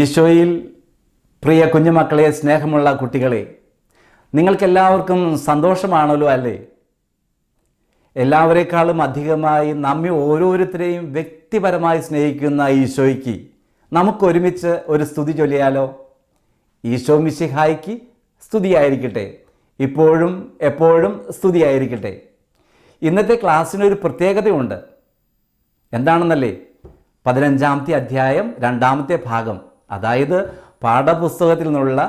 ഈശോയിൽ പ്രിയ കുഞ്ഞുമക്കളെ സ്നേഹമുള്ള കുട്ടികളെ നിങ്ങൾക്കെല്ലാവർക്കും സന്തോഷമാണല്ലോ അല്ലേ എല്ലാവരെക്കാളും അധികമായി നമ്മെ ഓരോരുത്തരെയും വ്യക്തിപരമായി സ്നേഹിക്കുന്ന ഈശോയ്ക്ക് നമുക്കൊരുമിച്ച് ഒരു സ്തുതി ചൊല്ലിയാലോ ഈശോ മിശിഹായിക്ക് സ്തുതിയായിരിക്കട്ടെ ഇപ്പോഴും എപ്പോഴും സ്തുതിയായിരിക്കട്ടെ ഇന്നത്തെ ക്ലാസ്സിനൊരു പ്രത്യേകതയുണ്ട് എന്താണെന്നല്ലേ പതിനഞ്ചാമത്തെ അധ്യായം രണ്ടാമത്തെ ഭാഗം അതായത് പാഠപുസ്തകത്തിൽ നിന്നുള്ള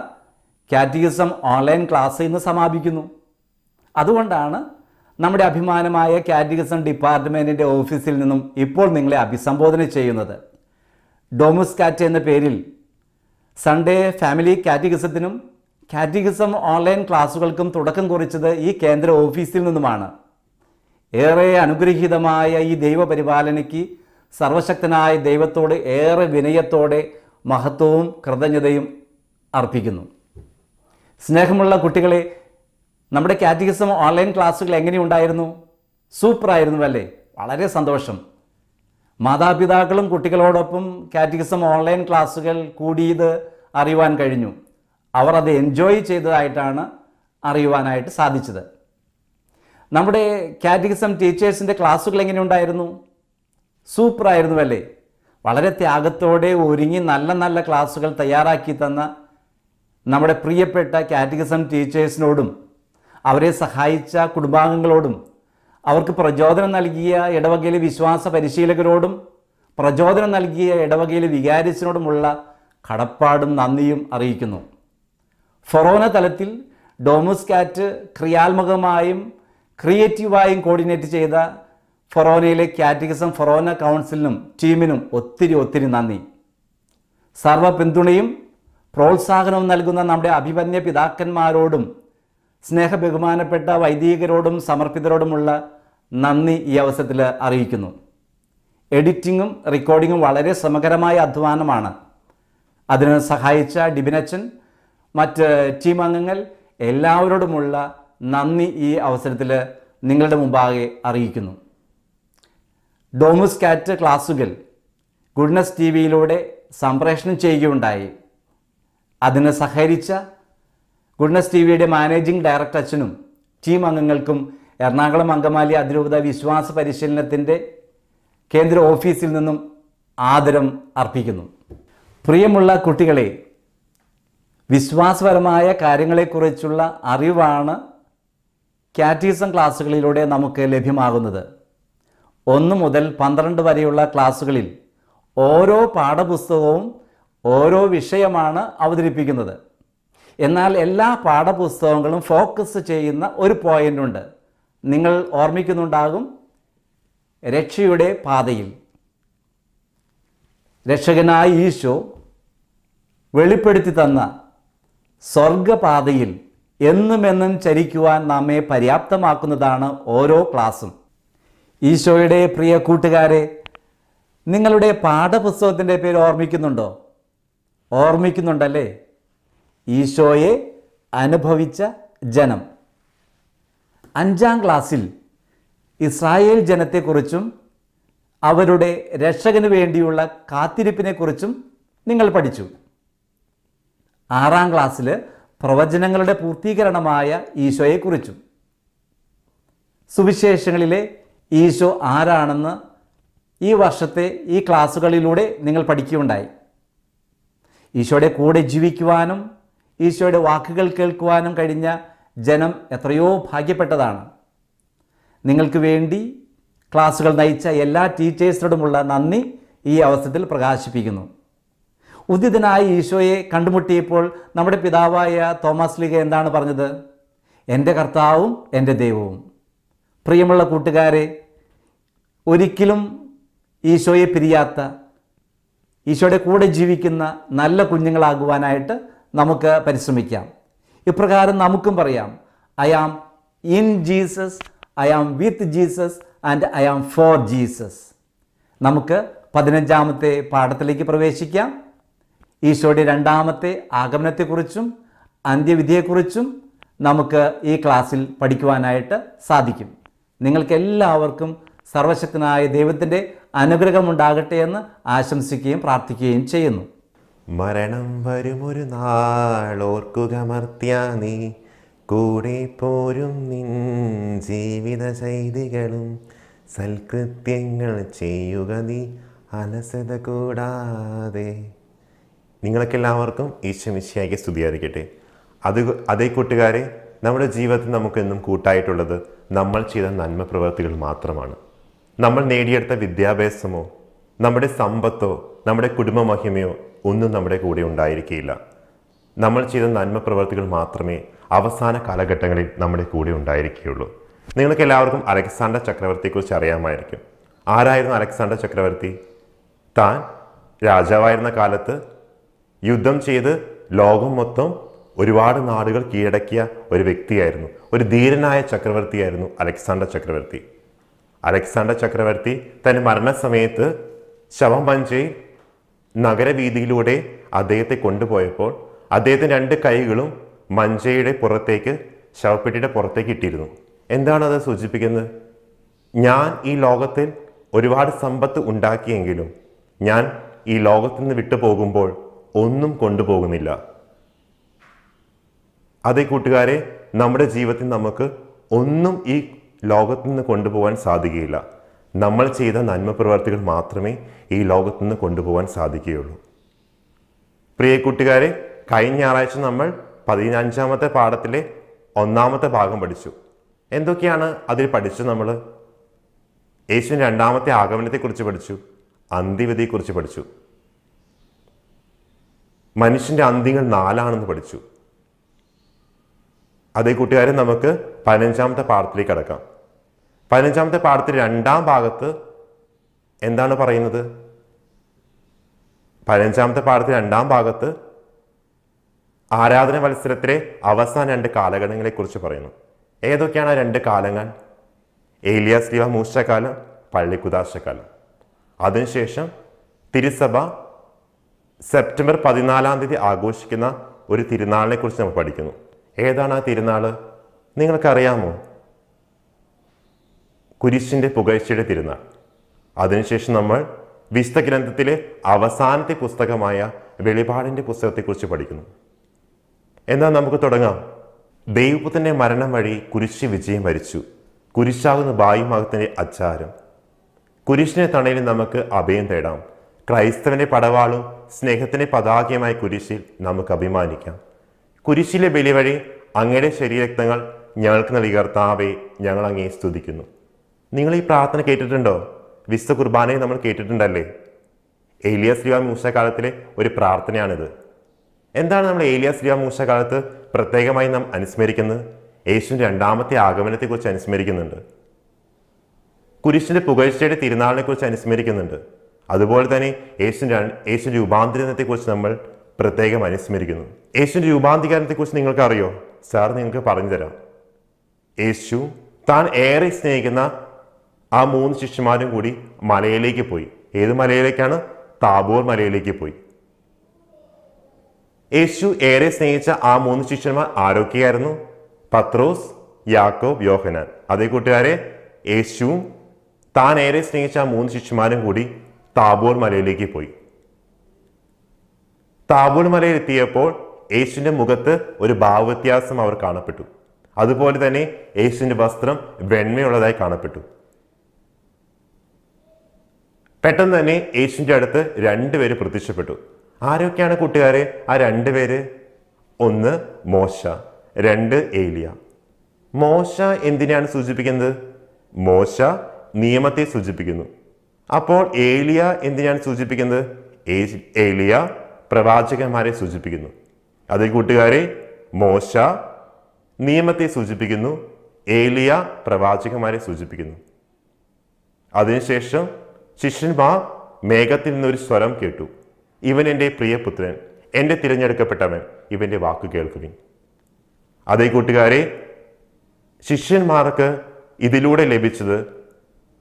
കാറ്റിസം ഓൺലൈൻ ക്ലാസ് ഇന്ന് സമാപിക്കുന്നു അതുകൊണ്ടാണ് നമ്മുടെ അഭിമാനമായ കാറ്റിസം ഡിപ്പാർട്ട്മെൻറ്റിൻ്റെ ഓഫീസിൽ നിന്നും ഇപ്പോൾ നിങ്ങളെ അഭിസംബോധന ചെയ്യുന്നത് ഡോമസ് കാറ്റ് എന്ന പേരിൽ സൺഡേ ഫാമിലി കാറ്റിസത്തിനും കാറ്റിസം ഓൺലൈൻ ക്ലാസ്സുകൾക്കും തുടക്കം കുറിച്ചത് ഈ കേന്ദ്ര ഓഫീസിൽ നിന്നുമാണ് ഏറെ അനുഗ്രഹീതമായ ഈ ദൈവപരിപാലനയ്ക്ക് സർവശക്തനായ ദൈവത്തോട് ഏറെ വിനയത്തോടെ മഹത്വവും കൃതജ്ഞതയും അർപ്പിക്കുന്നു സ്നേഹമുള്ള കുട്ടികളെ നമ്മുടെ കാറ്റഗിസം ഓൺലൈൻ ക്ലാസ്സുകൾ എങ്ങനെയുണ്ടായിരുന്നു സൂപ്പറായിരുന്നു അല്ലേ വളരെ സന്തോഷം മാതാപിതാക്കളും കുട്ടികളോടൊപ്പം കാറ്റഗിസം ഓൺലൈൻ ക്ലാസ്സുകൾ കൂടിയത് അറിയുവാൻ കഴിഞ്ഞു അവർ അത് എൻജോയ് ചെയ്തതായിട്ടാണ് അറിയുവാനായിട്ട് സാധിച്ചത് നമ്മുടെ കാറ്റഗിസം ടീച്ചേഴ്സിൻ്റെ ക്ലാസ്സുകൾ എങ്ങനെയുണ്ടായിരുന്നു സൂപ്പറായിരുന്നു അല്ലേ വളരെ ത്യാഗത്തോടെ ഒരുങ്ങി നല്ല നല്ല ക്ലാസ്സുകൾ തയ്യാറാക്കി തന്ന നമ്മുടെ പ്രിയപ്പെട്ട കാറ്റഗിസം ടീച്ചേഴ്സിനോടും അവരെ സഹായിച്ച കുടുംബാംഗങ്ങളോടും അവർക്ക് പ്രചോദനം നൽകിയ ഇടവകയിലെ വിശ്വാസ പരിശീലകരോടും പ്രചോദനം നൽകിയ ഇടവകയിലെ വികാരിസിനോടുമുള്ള കടപ്പാടും നന്ദിയും അറിയിക്കുന്നു ഫൊറോന തലത്തിൽ ഡോമസ് കാറ്റ് ക്രിയാത്മകമായും ക്രിയേറ്റീവായും കോർഡിനേറ്റ് ചെയ്ത ഫൊറോനയിലെ കാറ്റഗിസം ഫൊറോന കൗൺസിലിനും ടീമിനും ഒത്തിരി ഒത്തിരി നന്ദി സർവ പിന്തുണയും പ്രോത്സാഹനവും നൽകുന്ന നമ്മുടെ അഭിപന്യ പിതാക്കന്മാരോടും സ്നേഹ ബഹുമാനപ്പെട്ട വൈദികരോടും സമർപ്പിതരോടുമുള്ള നന്ദി ഈ അവസരത്തിൽ അറിയിക്കുന്നു എഡിറ്റിങ്ങും റെക്കോർഡിങ്ങും വളരെ ശ്രമകരമായ അധ്വാനമാണ് അതിന് സഹായിച്ച ഡിബിനച്ചൻ മറ്റ് ടീം അംഗങ്ങൾ എല്ലാവരോടുമുള്ള നന്ദി ഈ അവസരത്തിൽ നിങ്ങളുടെ മുമ്പാകെ അറിയിക്കുന്നു ഡോമസ് കാറ്റ് ക്ലാസുകൾ ഗുഡ്നസ് ടി വിയിലൂടെ സംപ്രേഷണം ചെയ്യുകയുണ്ടായി അതിന് സഹകരിച്ച ഗുഡ്നസ് ടി വിയുടെ മാനേജിംഗ് ഡയറക്ടർ അച്ഛനും ടീം അംഗങ്ങൾക്കും എറണാകുളം അങ്കമാലി അതിരൂപത വിശ്വാസ പരിശീലനത്തിൻ്റെ കേന്ദ്ര ഓഫീസിൽ നിന്നും ആദരം അർപ്പിക്കുന്നു പ്രിയമുള്ള കുട്ടികളെ വിശ്വാസപരമായ കാര്യങ്ങളെക്കുറിച്ചുള്ള അറിവാണ് കാറ്റീസം ക്ലാസ്സുകളിലൂടെ നമുക്ക് ലഭ്യമാകുന്നത് ഒന്ന് മുതൽ പന്ത്രണ്ട് വരെയുള്ള ക്ലാസ്സുകളിൽ ഓരോ പാഠപുസ്തകവും ഓരോ വിഷയമാണ് അവതരിപ്പിക്കുന്നത് എന്നാൽ എല്ലാ പാഠപുസ്തകങ്ങളും ഫോക്കസ് ചെയ്യുന്ന ഒരു പോയിൻ്റ് ഉണ്ട് നിങ്ങൾ ഓർമ്മിക്കുന്നുണ്ടാകും രക്ഷയുടെ പാതയിൽ രക്ഷകനായ ഈശോ വെളിപ്പെടുത്തി തന്ന സ്വർഗപാതയിൽ എന്നുമെന്നും ചരിക്കുവാൻ നമ്മെ പര്യാപ്തമാക്കുന്നതാണ് ഓരോ ക്ലാസ്സും ഈശോയുടെ പ്രിയ കൂട്ടുകാരെ നിങ്ങളുടെ പാഠപുസ്തകത്തിൻ്റെ പേര് ഓർമ്മിക്കുന്നുണ്ടോ ഓർമ്മിക്കുന്നുണ്ടല്ലേ ഈശോയെ അനുഭവിച്ച ജനം അഞ്ചാം ക്ലാസ്സിൽ ഇസ്രായേൽ ജനത്തെക്കുറിച്ചും അവരുടെ രക്ഷകന് വേണ്ടിയുള്ള കാത്തിരിപ്പിനെക്കുറിച്ചും നിങ്ങൾ പഠിച്ചു ആറാം ക്ലാസ്സിൽ പ്രവചനങ്ങളുടെ പൂർത്തീകരണമായ ഈശോയെക്കുറിച്ചും സുവിശേഷങ്ങളിലെ ഈശോ ആരാണെന്ന് ഈ വർഷത്തെ ഈ ക്ലാസ്സുകളിലൂടെ നിങ്ങൾ പഠിക്കുകയുണ്ടായി ഈശോയുടെ കൂടെ ജീവിക്കുവാനും ഈശോയുടെ വാക്കുകൾ കേൾക്കുവാനും കഴിഞ്ഞ ജനം എത്രയോ ഭാഗ്യപ്പെട്ടതാണ് നിങ്ങൾക്ക് വേണ്ടി ക്ലാസ്സുകൾ നയിച്ച എല്ലാ ടീച്ചേഴ്സിനോടുമുള്ള നന്ദി ഈ അവസരത്തിൽ പ്രകാശിപ്പിക്കുന്നു ഉദിതനായി ഈശോയെ കണ്ടുമുട്ടിയപ്പോൾ നമ്മുടെ പിതാവായ തോമസ് ലീഗ എന്താണ് പറഞ്ഞത് എൻ്റെ കർത്താവും എൻ്റെ ദൈവവും പ്രിയമുള്ള കൂട്ടുകാരെ ഒരിക്കലും ഈശോയെ പിരിയാത്ത ഈശോയുടെ കൂടെ ജീവിക്കുന്ന നല്ല കുഞ്ഞുങ്ങളാകുവാനായിട്ട് നമുക്ക് പരിശ്രമിക്കാം ഇപ്രകാരം നമുക്കും പറയാം I am in Jesus I am with Jesus and I am for Jesus നമുക്ക് പതിനഞ്ചാമത്തെ പാഠത്തിലേക്ക് പ്രവേശിക്കാം ഈശോയുടെ രണ്ടാമത്തെ ആഗമനത്തെക്കുറിച്ചും അന്ത്യവിധിയെക്കുറിച്ചും നമുക്ക് ഈ ക്ലാസ്സിൽ പഠിക്കുവാനായിട്ട് സാധിക്കും നിങ്ങൾക്കെല്ലാവർക്കും സർവശക്തനായ ദൈവത്തിൻ്റെ അനുഗ്രഹമുണ്ടാകട്ടെ എന്ന് ആശംസിക്കുകയും പ്രാർത്ഥിക്കുകയും ചെയ്യുന്നു മരണം വരുമൊരു നാൾ നീ കൂടെ പോരും നിൻ ജീവിത ശൈലികളും സൽകൃത്യങ്ങൾ ചെയ്യുക നീ അലസത കൂടാതെ നിങ്ങൾക്കെല്ലാവർക്കും ഈശ്വമിശിയാക്കി സ്തുതിയായിരിക്കട്ടെ അത് അതേ കൂട്ടുകാരെ നമ്മുടെ ജീവിതത്തിൽ നമുക്കെന്നും കൂട്ടായിട്ടുള്ളത് നമ്മൾ ചെയ്ത നന്മ പ്രവൃത്തികൾ മാത്രമാണ് നമ്മൾ നേടിയെടുത്ത വിദ്യാഭ്യാസമോ നമ്മുടെ സമ്പത്തോ നമ്മുടെ മഹിമയോ ഒന്നും നമ്മുടെ കൂടെ ഉണ്ടായിരിക്കില്ല നമ്മൾ ചെയ്ത നന്മ പ്രവൃത്തികൾ മാത്രമേ അവസാന കാലഘട്ടങ്ങളിൽ നമ്മുടെ കൂടെ ഉണ്ടായിരിക്കുകയുള്ളൂ നിങ്ങൾക്ക് എല്ലാവർക്കും അലക്സാണ്ടർ ചക്രവർത്തിയെക്കുറിച്ച് അറിയാമായിരിക്കും ആരായിരുന്നു അലക്സാണ്ടർ ചക്രവർത്തി താൻ രാജാവായിരുന്ന കാലത്ത് യുദ്ധം ചെയ്ത് ലോകം മൊത്തം ഒരുപാട് നാടുകൾ കീഴടക്കിയ ഒരു വ്യക്തിയായിരുന്നു ഒരു ധീരനായ ചക്രവർത്തിയായിരുന്നു അലക്സാണ്ടർ ചക്രവർത്തി അലക്സാണ്ടർ ചക്രവർത്തി തൻ്റെ മരണസമയത്ത് ശവമഞ്ചയിൽ നഗരവീതിയിലൂടെ അദ്ദേഹത്തെ കൊണ്ടുപോയപ്പോൾ അദ്ദേഹത്തിൻ്റെ രണ്ട് കൈകളും മഞ്ചയുടെ പുറത്തേക്ക് ശവപ്പെട്ടിയുടെ പുറത്തേക്ക് ഇട്ടിരുന്നു എന്താണ് അത് സൂചിപ്പിക്കുന്നത് ഞാൻ ഈ ലോകത്തിൽ ഒരുപാട് സമ്പത്ത് ഉണ്ടാക്കിയെങ്കിലും ഞാൻ ഈ ലോകത്തു നിന്ന് ഒന്നും കൊണ്ടുപോകുന്നില്ല അതെ കൂട്ടുകാരെ നമ്മുടെ ജീവിതത്തിൽ നമുക്ക് ഒന്നും ഈ ലോകത്തു നിന്ന് കൊണ്ടുപോകാൻ സാധിക്കുകയില്ല നമ്മൾ ചെയ്ത നന്മ പ്രവർത്തികൾ മാത്രമേ ഈ ലോകത്തു നിന്ന് കൊണ്ടുപോകാൻ സാധിക്കുകയുള്ളൂ പ്രിയ കൂട്ടുകാരെ കഴിഞ്ഞ ഞായറാഴ്ച നമ്മൾ പതിനഞ്ചാമത്തെ പാഠത്തിലെ ഒന്നാമത്തെ ഭാഗം പഠിച്ചു എന്തൊക്കെയാണ് അതിൽ പഠിച്ചു നമ്മൾ യേശു രണ്ടാമത്തെ ആഗമനത്തെക്കുറിച്ച് പഠിച്ചു അന്ത്യവിധിയെക്കുറിച്ച് പഠിച്ചു മനുഷ്യൻ്റെ അന്തിങ്ങൾ നാലാണെന്ന് പഠിച്ചു അതേ കൂട്ടുകാരെ നമുക്ക് പതിനഞ്ചാമത്തെ പാഠത്തിലേക്ക് കടക്കാം പതിനഞ്ചാമത്തെ പാഠത്തിൽ രണ്ടാം ഭാഗത്ത് എന്താണ് പറയുന്നത് പതിനഞ്ചാമത്തെ പാഠത്തിൽ രണ്ടാം ഭാഗത്ത് ആരാധന മത്സരത്തിലെ അവസാന രണ്ട് കാലഘട്ടങ്ങളെക്കുറിച്ച് പറയുന്നു ഏതൊക്കെയാണ് ആ രണ്ട് കാലങ്ങൾ ഏലിയ സ്ലീവ മൂശക്കാലം പള്ളിക്കുദാശക്കാലം അതിനുശേഷം തിരുസഭ സെപ്റ്റംബർ പതിനാലാം തീയതി ആഘോഷിക്കുന്ന ഒരു തിരുനാളിനെക്കുറിച്ച് നമ്മൾ പഠിക്കുന്നു ഏതാണ് ആ തിരുനാൾ നിങ്ങൾക്കറിയാമോ കുരിശിൻ്റെ പുകഴ്ചയുടെ തിരുനാൾ അതിനുശേഷം നമ്മൾ വിശുദ്ധ ഗ്രന്ഥത്തിലെ അവസാനത്തെ പുസ്തകമായ വെളിപാടിൻ്റെ പുസ്തകത്തെക്കുറിച്ച് പഠിക്കുന്നു എന്നാൽ നമുക്ക് തുടങ്ങാം ദൈവത്തിൻ്റെ മരണം വഴി കുരിശ് വിജയം വരിച്ചു കുരിശാകുന്ന ഭായിമാകത്തിൻ്റെ അച്ചാരം കുരിശിനെ തണയിൽ നമുക്ക് അഭയം തേടാം ക്രൈസ്തവൻ്റെ പടവാളും സ്നേഹത്തിൻ്റെ പതാകയുമായ കുരിശിൽ നമുക്ക് അഭിമാനിക്കാം കുരിശിലെ ബലി വഴി അങ്ങയുടെ ശരീരരക്തങ്ങൾ ഞങ്ങൾക്ക് നൽകിയ ഞങ്ങൾ അങ്ങേ സ്തുതിക്കുന്നു നിങ്ങൾ ഈ പ്രാർത്ഥന കേട്ടിട്ടുണ്ടോ വിശ്വ കുർബാനയെ നമ്മൾ കേട്ടിട്ടുണ്ടല്ലേ ഏലിയ ശ്രീവാ മൂസ കാലത്തിലെ ഒരു പ്രാർത്ഥനയാണിത് എന്താണ് നമ്മൾ ഏലിയ ശ്രീവാ മൂസ കാലത്ത് പ്രത്യേകമായി നാം അനുസ്മരിക്കുന്നത് യേശുവിൻ്റെ രണ്ടാമത്തെ ആഗമനത്തെക്കുറിച്ച് അനുസ്മരിക്കുന്നുണ്ട് കുരിശിൻ്റെ പുകഴ്ചയുടെ തിരുനാളിനെക്കുറിച്ച് അനുസ്മരിക്കുന്നുണ്ട് അതുപോലെ തന്നെ യേശു യേശു രൂപാന്തരണത്തെക്കുറിച്ച് നമ്മൾ പ്രത്യേകം അനുസ്മരിക്കുന്നു യേശുവിൻ്റെ രൂപാന്തികാരത്തെക്കുറിച്ച് നിങ്ങൾക്കറിയോ സാർ നിങ്ങൾക്ക് പറഞ്ഞു തരാം യേശു താൻ ഏറെ സ്നേഹിക്കുന്ന ആ മൂന്ന് ശിഷ്യന്മാരും കൂടി മലയിലേക്ക് പോയി ഏത് മലയിലേക്കാണ് താബോർ മലയിലേക്ക് പോയി യേശു ഏറെ സ്നേഹിച്ച ആ മൂന്ന് ശിഷ്യന്മാർ ആരൊക്കെയായിരുന്നു പത്രോസ് യാക്കോബ് യോഹനാൻ അതേ കൂട്ടുകാരെ യേശുവും താൻ ഏറെ സ്നേഹിച്ച ആ മൂന്ന് ശിഷ്യന്മാരും കൂടി താബോർ മലയിലേക്ക് പോയി താബൂൾ മലയിലെത്തിയപ്പോൾ യേശുവിൻ്റെ മുഖത്ത് ഒരു ഭാവവ്യത്യാസം അവർ കാണപ്പെട്ടു അതുപോലെ തന്നെ യേശുവിൻ്റെ വസ്ത്രം വെണ്മയുള്ളതായി കാണപ്പെട്ടു പെട്ടെന്ന് തന്നെ യേശുവിൻ്റെ അടുത്ത് രണ്ടുപേര് പ്രത്യക്ഷപ്പെട്ടു ആരൊക്കെയാണ് കൂട്ടുകാരെ ആ രണ്ടുപേര് ഒന്ന് മോശ രണ്ട് ഏലിയ മോശ എന്തിനാണ് സൂചിപ്പിക്കുന്നത് മോശ നിയമത്തെ സൂചിപ്പിക്കുന്നു അപ്പോൾ ഏലിയ എന്തിനാണ് സൂചിപ്പിക്കുന്നത് ഏലിയ പ്രവാചകന്മാരെ സൂചിപ്പിക്കുന്നു അതേ കൂട്ടുകാരെ മോശ നിയമത്തെ സൂചിപ്പിക്കുന്നു ഏലിയ പ്രവാചകന്മാരെ സൂചിപ്പിക്കുന്നു അതിനുശേഷം ശിഷ്യന്മാർ മേഘത്തിൽ നിന്നൊരു സ്വരം കേട്ടു ഇവൻ എൻ്റെ പ്രിയപുത്രൻ എൻ്റെ തിരഞ്ഞെടുക്കപ്പെട്ടവൻ ഇവൻ്റെ വാക്ക് കേൾക്കുവിൻ അതേ കൂട്ടുകാരെ ശിഷ്യന്മാർക്ക് ഇതിലൂടെ ലഭിച്ചത്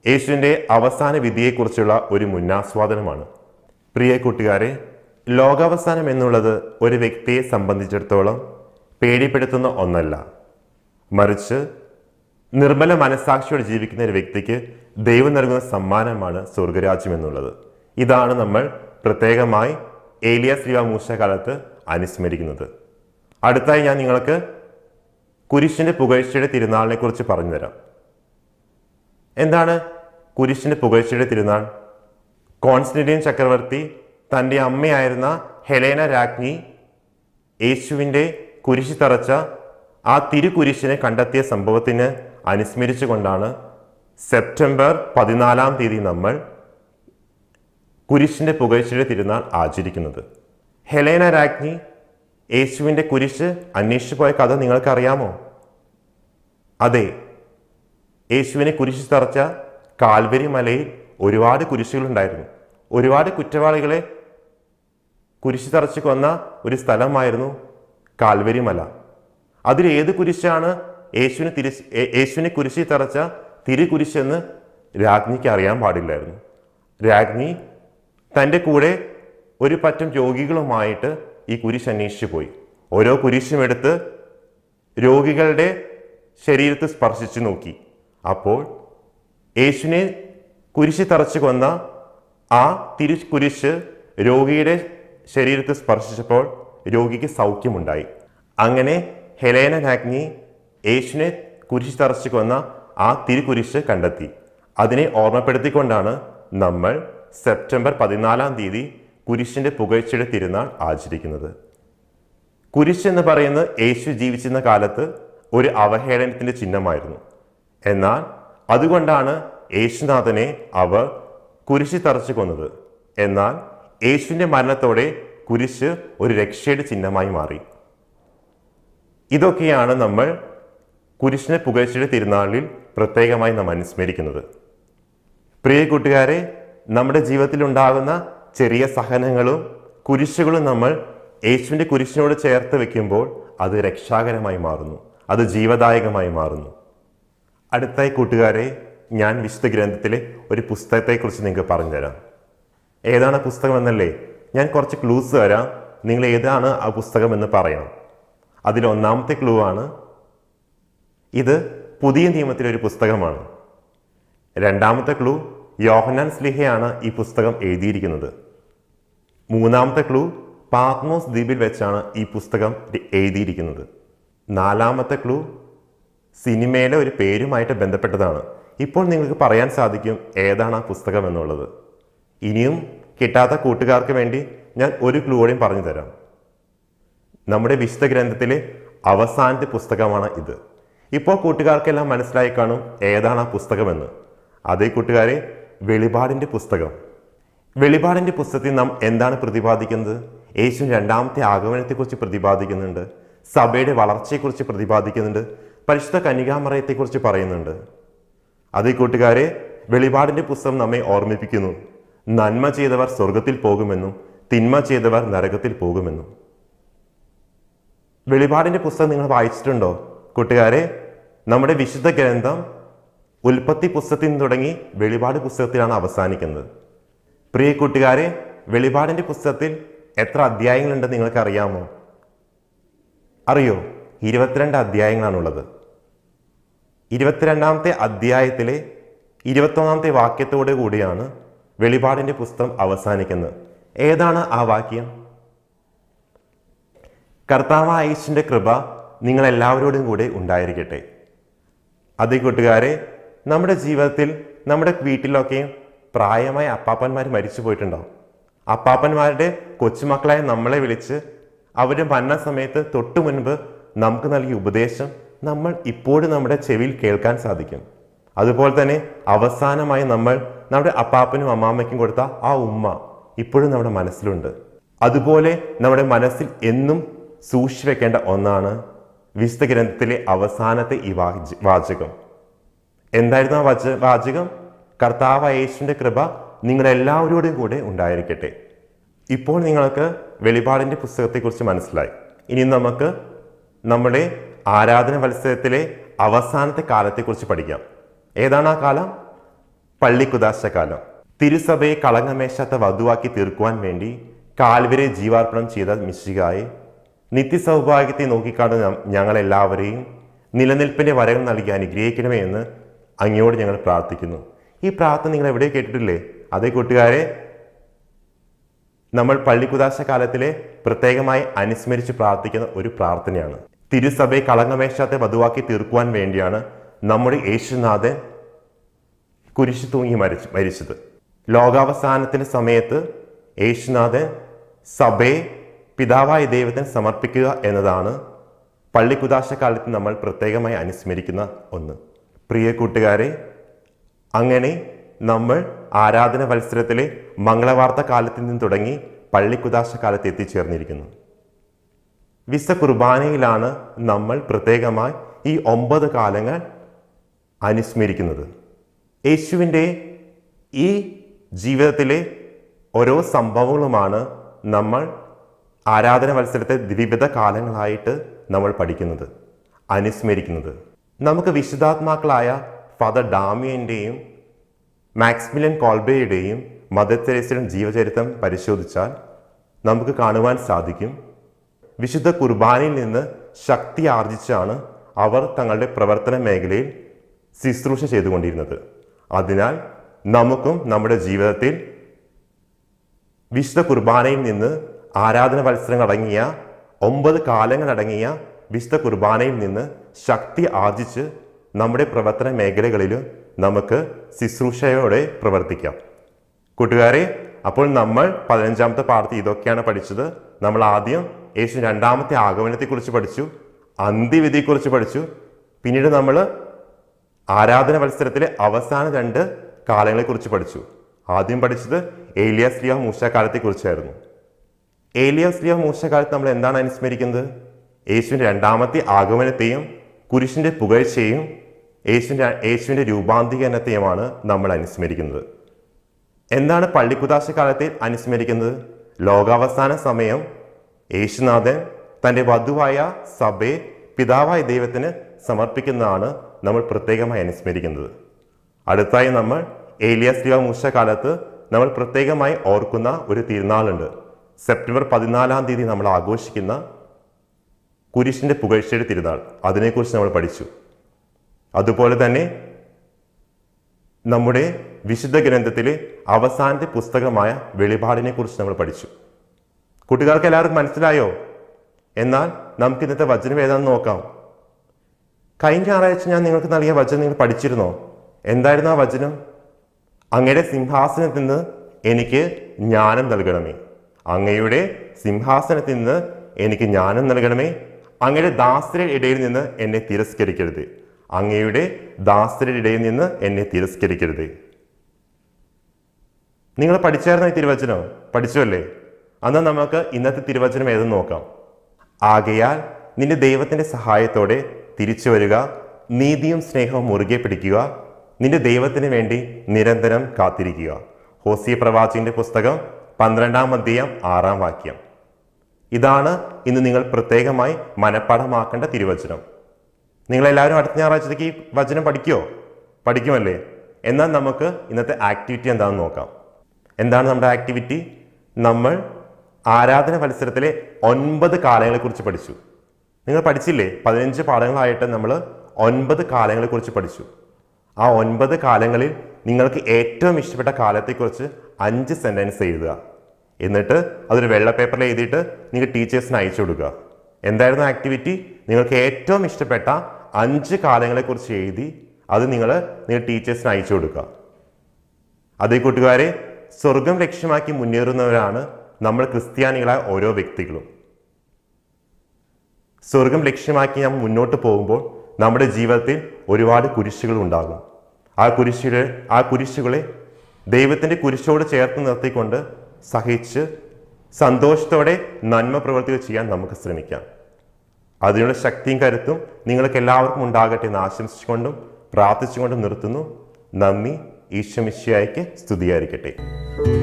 യേശുവിൻ്റെ അവസാന വിധിയെക്കുറിച്ചുള്ള ഒരു മുന്നാസ്വാദനമാണ് പ്രിയ കൂട്ടുകാരെ ലോകാവസാനം എന്നുള്ളത് ഒരു വ്യക്തിയെ സംബന്ധിച്ചിടത്തോളം പേടിപ്പെടുത്തുന്ന ഒന്നല്ല മറിച്ച് നിർമ്മല മനസ്സാക്ഷിയോട് ജീവിക്കുന്ന ഒരു വ്യക്തിക്ക് ദൈവം നൽകുന്ന സമ്മാനമാണ് സ്വർഗരാജ്യം എന്നുള്ളത് ഇതാണ് നമ്മൾ പ്രത്യേകമായി ഏലിയ ശ്രീവ മൂശ കാലത്ത് അനുസ്മരിക്കുന്നത് അടുത്തായി ഞാൻ നിങ്ങൾക്ക് കുരിശിൻ്റെ പുകഴ്ചയുടെ തിരുനാളിനെ കുറിച്ച് പറഞ്ഞുതരാം എന്താണ് കുരിശിൻ്റെ പുകഴ്ചയുടെ തിരുനാൾ കോൺസ്റ്റന്റീൻ ചക്രവർത്തി തൻ്റെ അമ്മയായിരുന്ന ഹെലേന രാജ്ഞി യേശുവിൻ്റെ കുരിശി തറച്ച ആ തിരുകുരിശിനെ കണ്ടെത്തിയ സംഭവത്തിന് അനുസ്മരിച്ചുകൊണ്ടാണ് സെപ്റ്റംബർ പതിനാലാം തീയതി നമ്മൾ കുരിശിൻ്റെ പുകഴ്ചയുടെ തിരുനാൾ ആചരിക്കുന്നത് ഹെലേന രാജ്ഞി യേശുവിൻ്റെ കുരിശ് അന്വേഷിച്ചു പോയ കഥ നിങ്ങൾക്കറിയാമോ അതെ യേശുവിനെ കുരിശ് തറച്ച കാൽവരി മലയിൽ ഒരുപാട് കുരിശുകളുണ്ടായിരുന്നു ഒരുപാട് കുറ്റവാളികളെ കുരിശ് ചർച്ച കൊന്ന ഒരു സ്ഥലമായിരുന്നു കാൽവരി മല അതിൽ ഏത് കുരിശാണ് യേശുവിനെ തിരിച്ച് യേശുവിനെ കുരിശി തറച്ച തിരുകുരിശെന്ന് രാജ്ഞിക്ക് അറിയാൻ പാടില്ലായിരുന്നു രാജ്ഞി തൻ്റെ കൂടെ ഒരു പറ്റം രോഗികളുമായിട്ട് ഈ കുരിശ് അന്വേഷിച്ചു പോയി ഓരോ എടുത്ത് രോഗികളുടെ ശരീരത്തെ സ്പർശിച്ചു നോക്കി അപ്പോൾ യേശുവിനെ കുരിശി തറച്ചു കൊന്ന ആ തിരി കുരിശ് രോഗിയുടെ ശരീരത്തെ സ്പർശിച്ചപ്പോൾ രോഗിക്ക് സൗഖ്യമുണ്ടായി അങ്ങനെ ഹെലേന നാഗ്നി യേശുവിനെ കുരിശ് തറച്ചു കൊന്ന ആ തിരുകുരിശ് കണ്ടെത്തി അതിനെ ഓർമ്മപ്പെടുത്തിക്കൊണ്ടാണ് നമ്മൾ സെപ്റ്റംബർ പതിനാലാം തീയതി കുരിശിൻ്റെ പുകഴ്ചയുടെ തിരുനാൾ ആചരിക്കുന്നത് കുരിശ് എന്ന് പറയുന്നത് യേശു ജീവിച്ചിരുന്ന കാലത്ത് ഒരു അവഹേളനത്തിൻ്റെ ചിഹ്നമായിരുന്നു എന്നാൽ അതുകൊണ്ടാണ് യേശുനാഥനെ അവർ കുരിശി തറച്ചു കൊന്നത് എന്നാൽ യേശുവിൻ്റെ മരണത്തോടെ കുരിശ് ഒരു രക്ഷയുടെ ചിഹ്നമായി മാറി ഇതൊക്കെയാണ് നമ്മൾ കുരിശിനെ പുകഴ്ചയുടെ തിരുനാളിൽ പ്രത്യേകമായി നാം അനുസ്മരിക്കുന്നത് പ്രിയ കൂട്ടുകാരെ നമ്മുടെ ജീവിതത്തിൽ ഉണ്ടാകുന്ന ചെറിയ സഹനങ്ങളും കുരിശുകളും നമ്മൾ യേശുവിൻ്റെ കുരിശിനോട് ചേർത്ത് വെക്കുമ്പോൾ അത് രക്ഷാകരമായി മാറുന്നു അത് ജീവദായകമായി മാറുന്നു അടുത്തായി കൂട്ടുകാരെ ഞാൻ വിശുദ്ധ ഗ്രന്ഥത്തിലെ ഒരു പുസ്തകത്തെക്കുറിച്ച് നിങ്ങൾക്ക് പറഞ്ഞുതരാം ഏതാണ് പുസ്തകം എന്നല്ലേ ഞാൻ കുറച്ച് ക്ലൂസ് തരാം നിങ്ങൾ ഏതാണ് ആ പുസ്തകം എന്ന് പറയണം അതിൽ ഒന്നാമത്തെ ക്ലൂ ആണ് ഇത് പുതിയ നിയമത്തിലെ ഒരു പുസ്തകമാണ് രണ്ടാമത്തെ ക്ലൂ യോഹനാൻ സ്ലിഹയാണ് ഈ പുസ്തകം എഴുതിയിരിക്കുന്നത് മൂന്നാമത്തെ ക്ലൂ പാത്മോസ് ദ്വീപിൽ വെച്ചാണ് ഈ പുസ്തകം എഴുതിയിരിക്കുന്നത് നാലാമത്തെ ക്ലൂ സിനിമയിലെ ഒരു പേരുമായിട്ട് ബന്ധപ്പെട്ടതാണ് ഇപ്പോൾ നിങ്ങൾക്ക് പറയാൻ സാധിക്കും ഏതാണ് ആ പുസ്തകം എന്നുള്ളത് ഇനിയും കിട്ടാത്ത കൂട്ടുകാർക്ക് വേണ്ടി ഞാൻ ഒരു ക്ലൂ കൂടെയും പറഞ്ഞു തരാം നമ്മുടെ വിശുദ്ധ ഗ്രന്ഥത്തിലെ അവസാനത്തെ പുസ്തകമാണ് ഇത് ഇപ്പോൾ കൂട്ടുകാർക്കെല്ലാം മനസ്സിലായി കാണും ഏതാണ് ആ പുസ്തകമെന്ന് അതേ കൂട്ടുകാരെ വെളിപാടിൻ്റെ പുസ്തകം വെളിപാടിൻ്റെ പുസ്തകത്തിൽ നാം എന്താണ് പ്രതിപാദിക്കുന്നത് യേശു രണ്ടാമത്തെ ആഗമനത്തെക്കുറിച്ച് പ്രതിപാദിക്കുന്നുണ്ട് സഭയുടെ വളർച്ചയെക്കുറിച്ച് പ്രതിപാദിക്കുന്നുണ്ട് പരിശുദ്ധ കന്യകാമറയത്തെക്കുറിച്ച് പറയുന്നുണ്ട് അതേ കൂട്ടുകാരെ വെളിപാടിൻ്റെ പുസ്തകം നമ്മെ ഓർമ്മിപ്പിക്കുന്നു നന്മ ചെയ്തവർ സ്വർഗത്തിൽ പോകുമെന്നും തിന്മ ചെയ്തവർ നരകത്തിൽ പോകുമെന്നും വെളിപാടിൻ്റെ പുസ്തകം നിങ്ങൾ വായിച്ചിട്ടുണ്ടോ കൂട്ടുകാരെ നമ്മുടെ വിശുദ്ധ ഗ്രന്ഥം ഉൽപ്പത്തി പുസ്തകത്തിൽ നിന്ന് തുടങ്ങി വെളിപാട് പുസ്തകത്തിലാണ് അവസാനിക്കുന്നത് പ്രിയ കൂട്ടുകാരെ വെളിപാടിൻ്റെ പുസ്തകത്തിൽ എത്ര അധ്യായങ്ങളുണ്ടെന്ന് നിങ്ങൾക്കറിയാമോ അറിയോ ഇരുപത്തിരണ്ട് അധ്യായങ്ങളാണുള്ളത് ഇരുപത്തിരണ്ടാമത്തെ അധ്യായത്തിലെ ഇരുപത്തൊന്നാമത്തെ വാക്യത്തോടു കൂടിയാണ് വെളിപാടിൻ്റെ പുസ്തകം അവസാനിക്കുന്നത് ഏതാണ് ആ വാക്യം കർത്താവ് യേശുവിൻ്റെ കൃപ നിങ്ങളെല്ലാവരോടും കൂടെ ഉണ്ടായിരിക്കട്ടെ അതേ കൂട്ടുകാരെ നമ്മുടെ ജീവിതത്തിൽ നമ്മുടെ വീട്ടിലൊക്കെയും പ്രായമായ അപ്പാപ്പന്മാർ മരിച്ചു പോയിട്ടുണ്ടാവും അപ്പാപ്പന്മാരുടെ കൊച്ചുമക്കളായ നമ്മളെ വിളിച്ച് അവർ വന്ന സമയത്ത് തൊട്ടു മുൻപ് നമുക്ക് നൽകിയ ഉപദേശം നമ്മൾ ഇപ്പോഴും നമ്മുടെ ചെവിയിൽ കേൾക്കാൻ സാധിക്കും അതുപോലെ തന്നെ അവസാനമായി നമ്മൾ നമ്മുടെ അപ്പാപ്പനും അമ്മാമ്മയ്ക്കും കൊടുത്ത ആ ഉമ്മ ഇപ്പോഴും നമ്മുടെ മനസ്സിലുണ്ട് അതുപോലെ നമ്മുടെ മനസ്സിൽ എന്നും സൂക്ഷിച്ചു വെക്കേണ്ട ഒന്നാണ് വിശുദ്ധ ഗ്രന്ഥത്തിലെ അവസാനത്തെ ഈ വാചകം എന്തായിരുന്നു ആ വച വാചകം കർത്താവ് യേശുവിൻ്റെ കൃപ നിങ്ങളെല്ലാവരോടും കൂടെ ഉണ്ടായിരിക്കട്ടെ ഇപ്പോൾ നിങ്ങൾക്ക് വെളിപാടിൻ്റെ പുസ്തകത്തെക്കുറിച്ച് മനസ്സിലായി ഇനി നമുക്ക് നമ്മുടെ ആരാധന മത്സരത്തിലെ അവസാനത്തെ കാലത്തെക്കുറിച്ച് പഠിക്കാം ഏതാണ് ആ കാലം പള്ളിക്കുദാശകാലം തിരുസഭയെ കളങ്കമേശാത്ത വധുവാക്കി തീർക്കുവാൻ വേണ്ടി കാൽവരെ ജീവാർപ്പണം ചെയ്ത മിശികായെ നിത്യസൗഭാഗ്യത്തെ നോക്കിക്കാണുന്ന ഞങ്ങളെല്ലാവരെയും നിലനിൽപ്പിൻ്റെ വരകൾ നൽകി അനുഗ്രഹിക്കണമേ എന്ന് അങ്ങയോട് ഞങ്ങൾ പ്രാർത്ഥിക്കുന്നു ഈ പ്രാർത്ഥന നിങ്ങൾ എവിടെ കേട്ടിട്ടില്ലേ അതേ കൂട്ടുകാരെ നമ്മൾ പള്ളിക്കുദാശ കാലത്തിലെ പ്രത്യേകമായി അനുസ്മരിച്ച് പ്രാർത്ഥിക്കുന്ന ഒരു പ്രാർത്ഥനയാണ് തിരുസഭയെ കളങ്കമേശാത്തെ വധുവാക്കി തീർക്കുവാൻ വേണ്ടിയാണ് നമ്മുടെ യേശുനാഥൻ കുരിശു തൂങ്ങി മരിച്ചു മരിച്ചത് ലോകാവസാനത്തിൻ്റെ സമയത്ത് യേശുനാഥൻ സഭയെ പിതാവായ ദൈവത്തിന് സമർപ്പിക്കുക എന്നതാണ് പള്ളിക്കുതാശ കാലത്ത് നമ്മൾ പ്രത്യേകമായി അനുസ്മരിക്കുന്ന ഒന്ന് പ്രിയ കൂട്ടുകാരെ അങ്ങനെ നമ്മൾ ആരാധന മത്സരത്തിലെ മംഗളവാർത്ത കാലത്തിൽ നിന്ന് തുടങ്ങി പള്ളിക്കുതാശ കാലത്ത് എത്തിച്ചേർന്നിരിക്കുന്നു വിശ കുർബാനയിലാണ് നമ്മൾ പ്രത്യേകമായി ഈ ഒമ്പത് കാലങ്ങൾ അനുസ്മരിക്കുന്നത് യേശുവിൻ്റെ ഈ ജീവിതത്തിലെ ഓരോ സംഭവങ്ങളുമാണ് നമ്മൾ ആരാധന മത്സരത്തെ വിവിധ കാലങ്ങളായിട്ട് നമ്മൾ പഠിക്കുന്നത് അനുസ്മരിക്കുന്നത് നമുക്ക് വിശുദ്ധാത്മാക്കളായ ഫാദർ ഡാമിയൻ്റെയും മാക്സ്മിലൻ കോൾബേയുടെയും മദർ ജീവചരിത്രം പരിശോധിച്ചാൽ നമുക്ക് കാണുവാൻ സാധിക്കും വിശുദ്ധ കുർബാനയിൽ നിന്ന് ശക്തി ആർജിച്ചാണ് അവർ തങ്ങളുടെ പ്രവർത്തന മേഖലയിൽ ശുശ്രൂഷ ചെയ്തുകൊണ്ടിരുന്നത് അതിനാൽ നമുക്കും നമ്മുടെ ജീവിതത്തിൽ വിശുദ്ധ കുർബാനയിൽ നിന്ന് ആരാധന മത്സരങ്ങൾ അടങ്ങിയ ഒമ്പത് കാലങ്ങളടങ്ങിയ വിശുദ്ധ കുർബാനയിൽ നിന്ന് ശക്തി ആർജിച്ച് നമ്മുടെ പ്രവർത്തന മേഖലകളിലും നമുക്ക് ശുശ്രൂഷയോടെ പ്രവർത്തിക്കാം കൂട്ടുകാരെ അപ്പോൾ നമ്മൾ പതിനഞ്ചാമത്തെ പാഠത്തിൽ ഇതൊക്കെയാണ് പഠിച്ചത് നമ്മൾ ആദ്യം യേശു രണ്ടാമത്തെ ആഗമനത്തെക്കുറിച്ച് പഠിച്ചു അന്ത്യവിധിയെക്കുറിച്ച് പഠിച്ചു പിന്നീട് നമ്മൾ ആരാധന മത്സരത്തിലെ അവസാന രണ്ട് കാലങ്ങളെക്കുറിച്ച് പഠിച്ചു ആദ്യം പഠിച്ചത് ഏലിയാസ് ലിയ മൂശ കാലത്തെക്കുറിച്ചായിരുന്നു ഏലിയാസ് ലിയ മൂശ കാലത്ത് നമ്മൾ എന്താണ് അനുസ്മരിക്കുന്നത് യേശുവിൻ്റെ രണ്ടാമത്തെ ആഗമനത്തെയും കുരിശിൻ്റെ പുകഴ്ചയും യേശുവിൻ്റെ യേശുവിൻ്റെ രൂപാന്തരീകരണത്തെയുമാണ് നമ്മൾ അനുസ്മരിക്കുന്നത് എന്താണ് പള്ളിക്കുതാശ കാലത്തിൽ അനുസ്മരിക്കുന്നത് ലോകാവസാന സമയം യേശുനാഥൻ തൻ്റെ വധുവായ സഭയെ പിതാവായ ദൈവത്തിന് സമർപ്പിക്കുന്നതാണ് നമ്മൾ പ്രത്യേകമായി അനുസ്മരിക്കുന്നത് അടുത്തായി നമ്മൾ ഏലിയാസ് ലിവ മൂശ കാലത്ത് നമ്മൾ പ്രത്യേകമായി ഓർക്കുന്ന ഒരു തിരുനാളുണ്ട് സെപ്റ്റംബർ പതിനാലാം തീയതി നമ്മൾ ആഘോഷിക്കുന്ന കുരിശിൻ്റെ പുകഴ്ചയുടെ തിരുനാൾ അതിനെക്കുറിച്ച് നമ്മൾ പഠിച്ചു അതുപോലെ തന്നെ നമ്മുടെ വിശുദ്ധ ഗ്രന്ഥത്തിലെ അവസാനത്തെ പുസ്തകമായ വെളിപാടിനെക്കുറിച്ച് നമ്മൾ പഠിച്ചു കൂട്ടുകാർക്ക് എല്ലാവർക്കും മനസ്സിലായോ എന്നാൽ നമുക്ക് ഇന്നത്തെ വചനം ഏതാണെന്ന് നോക്കാം കഴിഞ്ഞ ഞായറാഴ്ച ഞാൻ നിങ്ങൾക്ക് നൽകിയ വചനം നിങ്ങൾ പഠിച്ചിരുന്നോ എന്തായിരുന്നു ആ വചനം അങ്ങയുടെ സിംഹാസനത്തിൽ നിന്ന് എനിക്ക് ജ്ഞാനം നൽകണമേ അങ്ങയുടെ സിംഹാസനത്തിൽ നിന്ന് എനിക്ക് ജ്ഞാനം നൽകണമേ അങ്ങയുടെ ദാസരുടെ ഇടയിൽ നിന്ന് എന്നെ തിരസ്കരിക്കരുത് അങ്ങയുടെ ദാസരുടെ ഇടയിൽ നിന്ന് എന്നെ തിരസ്കരിക്കരുത് നിങ്ങൾ പഠിച്ചായിരുന്ന ഈ തിരുവചനം അല്ലേ അന്ന് നമുക്ക് ഇന്നത്തെ തിരുവചനം ഏതെന്ന് നോക്കാം ആകയാൽ നിന്റെ ദൈവത്തിൻ്റെ സഹായത്തോടെ തിരിച്ചു വരിക നീതിയും സ്നേഹവും മുറുകെ പിടിക്കുക നിന്റെ ദൈവത്തിന് വേണ്ടി നിരന്തരം കാത്തിരിക്കുക ഹോസിയ പ്രവാചകന്റെ പുസ്തകം പന്ത്രണ്ടാം അധ്യായം ആറാം വാക്യം ഇതാണ് ഇന്ന് നിങ്ങൾ പ്രത്യേകമായി മനഃപ്പാഠമാക്കേണ്ട തിരുവചനം നിങ്ങളെല്ലാവരും അടുത്ത ഞായറാഴ്ചത്തേക്ക് ഈ വചനം പഠിക്കുമോ പഠിക്കുമല്ലേ എന്നാൽ നമുക്ക് ഇന്നത്തെ ആക്ടിവിറ്റി എന്താണെന്ന് നോക്കാം എന്താണ് നമ്മുടെ ആക്ടിവിറ്റി നമ്മൾ ആരാധന മത്സരത്തിലെ ഒൻപത് കാലങ്ങളെക്കുറിച്ച് പഠിച്ചു നിങ്ങൾ പഠിച്ചില്ലേ പതിനഞ്ച് പാഠങ്ങളായിട്ട് നമ്മൾ ഒൻപത് കാലങ്ങളെക്കുറിച്ച് പഠിച്ചു ആ ഒൻപത് കാലങ്ങളിൽ നിങ്ങൾക്ക് ഏറ്റവും ഇഷ്ടപ്പെട്ട കാലത്തെക്കുറിച്ച് അഞ്ച് സെൻറ്റൻസ് എഴുതുക എന്നിട്ട് അതൊരു വെള്ള പേപ്പറിൽ എഴുതിയിട്ട് നിങ്ങൾ ടീച്ചേഴ്സിന് അയച്ചു കൊടുക്കുക എന്തായിരുന്നു ആക്ടിവിറ്റി നിങ്ങൾക്ക് ഏറ്റവും ഇഷ്ടപ്പെട്ട അഞ്ച് കാലങ്ങളെക്കുറിച്ച് എഴുതി അത് നിങ്ങൾ നിങ്ങൾ ടീച്ചേഴ്സിന് അയച്ചു കൊടുക്കുക അതേ കൂട്ടുകാരെ സ്വർഗം ലക്ഷ്യമാക്കി മുന്നേറുന്നവരാണ് നമ്മൾ ക്രിസ്ത്യാനികളായ ഓരോ വ്യക്തികളും സ്വർഗം ലക്ഷ്യമാക്കി നാം മുന്നോട്ട് പോകുമ്പോൾ നമ്മുടെ ജീവിതത്തിൽ ഒരുപാട് കുരിശുകൾ ഉണ്ടാകും ആ കുരിശിലെ ആ കുരിശുകളെ ദൈവത്തിൻ്റെ കുരിശോട് ചേർത്ത് നിർത്തിക്കൊണ്ട് സഹിച്ച് സന്തോഷത്തോടെ നന്മ പ്രവർത്തികൾ ചെയ്യാൻ നമുക്ക് ശ്രമിക്കാം അതിനുള്ള ശക്തിയും കരുത്തും നിങ്ങൾക്ക് എല്ലാവർക്കും ഉണ്ടാകട്ടെ എന്ന് ആശംസിച്ചുകൊണ്ടും പ്രാർത്ഥിച്ചുകൊണ്ടും നിർത്തുന്നു നന്ദി ഈശ്വമിശയായിക്ക് സ്തുതിയായിരിക്കട്ടെ